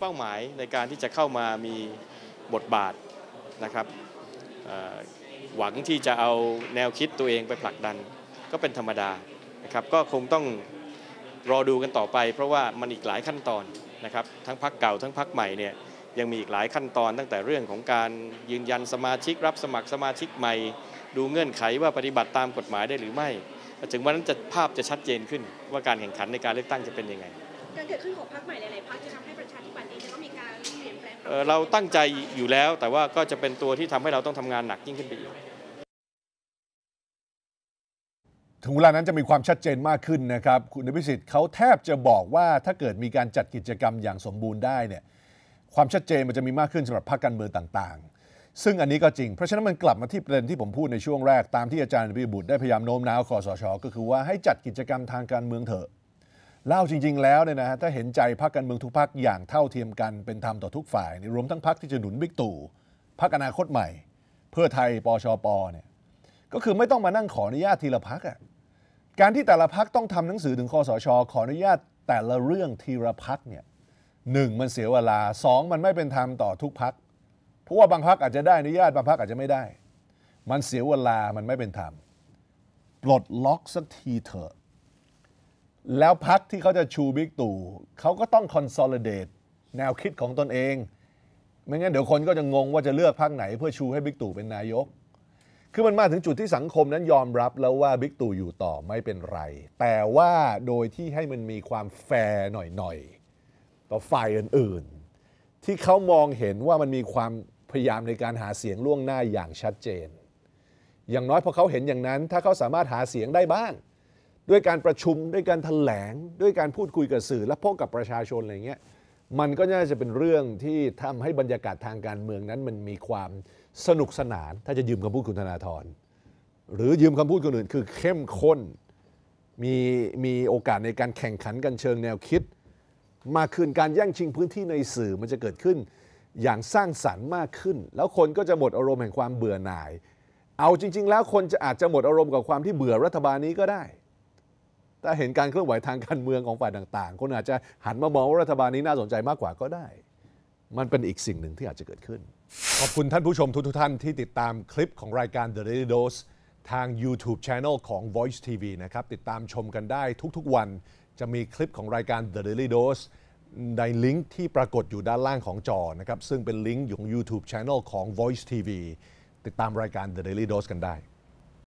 เป้าหมายในการที่จะเข้ามามีบทบาทนะครับหวังที่จะเอาแนวคิดตัวเองไปผลักดันก็เป็นธรรมดานะครับก็คงต้องรอดูกันต่อไป เพราะว่ามันอีกหลายขั้นตอนนะครับทั้งพักเก่าทั้งพักใหม่เนี่ยยังมีอีกหลายขั้นตอน ตั้งแต่เรื่องของการยืนยันสมาชิกรับสมัครสมาชิกใหม่ ดูเงื่อนไขว่าปฏิบัติตามกฎหมายได้หรือไม่ถึงวันนั้นจะภาพจะชัดเจนขึ้นว่าการแข่งขันในการเลือกตั้งจะเป็นยังไงการเกิดขึ้นของพรรคใหม่หลายๆพรรคจะทำให้ประชาธิปัตย์เองจะต้องมีการเปลี่ยนแปลงเราตั้งใจอยู่แล้ว แต่ว่าก็จะเป็นตัวที่ทำให้เราต้องทำงานหนักยิ่งขึ้นไปอีกถึงเวลานั้นจะมีความชัดเจนมากขึ้นนะครับ คุณนพิสิทธิ์เขาแทบจะบอกว่าถ้าเกิดมีการจัดกิจกรรมอย่างสมบูรณ์ได้เนี่ย ความชัดเจนมันจะมีมากขึ้นสำหรับพรรคการเมืองต่าง ๆ ซึ่งอันนี้ก็จริง เพราะฉะนั้นมันกลับมาที่ประเด็นที่ผมพูดในช่วงแรก ตามที่อาจารย์พิบุตรได้พยายามโน้มน้าวคอสช ก็คือว่าให้จัดกิจกรรมทางการเมืองเถอะเล่าจริง ๆแล้วเนี่ยนะฮะถ้าเห็นใจพรรคการเมืองทุกพรรคอย่างเท่าเทียมกันเป็นธรรมต่อทุกฝ่าย รวมทั้งพรรคที่จะหนุนบิ๊กตู่พรรคอนาคตใหม่ เพื่อไทย ปชปเนี่ยก็คือไม่ต้องมานั่งขออนุญาตทีละพักอ่ะการที่แต่ละพักต้องทำหนังสือถึงคอสช ขออนุญาตแต่ละเรื่องทีละพักเนี่ยหนึ่งมันเสียเวลาสองมันไม่เป็นธรรมต่อทุกพักเพราะว่าบางพักอาจจะได้อนุญาตบางพักอาจจะไม่ได้ มันเสียเวลามันไม่เป็นธรรมปลดล็อกสักทีเถอะแล้วพักที่เขาจะชูบิ๊กตู่เขาก็ต้องคอนโซลเดตแนวคิดของตนเอง ไม่งั้นเดี๋ยวคนก็จะงงว่าจะเลือกพักไหนเพื่อชูให้บิ๊กตู่เป็นนายก คือมันมาถึงจุดที่สังคมนั้นยอมรับแล้วว่าบิ๊กตู่อยู่ต่อไม่เป็นไร แต่ว่าโดยที่ให้มันมีความแฟร์หน่อยๆต่อฝ่ายอื่นๆ ที่เขามองเห็นว่ามันมีความพยายามในการหาเสียงล่วงหน้าอย่างชัดเจน อย่างน้อยพอเขาเห็นอย่างนั้น ถ้าเขาสามารถหาเสียงได้บ้างด้วยการประชุมด้วยการถแถลงด้วยการพูดคุยกับสื่อและพบกับประชาชนอะไรเงี้ย มันก็น่าจะเป็นเรื่องที่ทำให้บรรยากาศทางการเมืองนั้นมันมีความสนุกสนาน ถ้าจะยืมคำพูดคุณธนาธรหรือยืมคำพูดคนอื่นคือเข้มข้นมีมีโอกาสในการแข่งขันกันเชิงแนวคิด มากขึ้นการแย่งชิงพื้นที่ในสื่อมันจะเกิดขึ้นอย่างสร้างสารรค์มากขึ้น แล้วคนก็จะหมดอารมณ์แห่งความเบื่อหน่าย เอาจริง ๆ แล้วคนจะอาจจะหมดอารมณ์กับความที่เบื่อรัฐบาลนี้ก็ได้ถ้าเห็นการเคลื่อนไหวทางการเมืองของฝ่ายต่าง ๆ คนอาจจะหันมามองว่ารัฐบาลนี้น่าสนใจมากกว่าก็ได้ มันเป็นอีกสิ่งหนึ่งที่อาจจะเกิดขึ้น ขอบคุณท่านผู้ชมทุก ๆท่านที่ติดตามคลิปของรายการ The Daily Dose ทาง YouTube Channel ของ Voice TV นะครับ ติดตามชมกันได้ทุกๆวัน จะมีคลิปของรายการ The Daily Dose ในลิงก์ที่ปรากฏอยู่ด้านล่างของจอ นะครับซึ่งเป็นลิงก์ของ YouTube Channel ของ Voice TV ติดตามรายการ The Daily Dose กันได้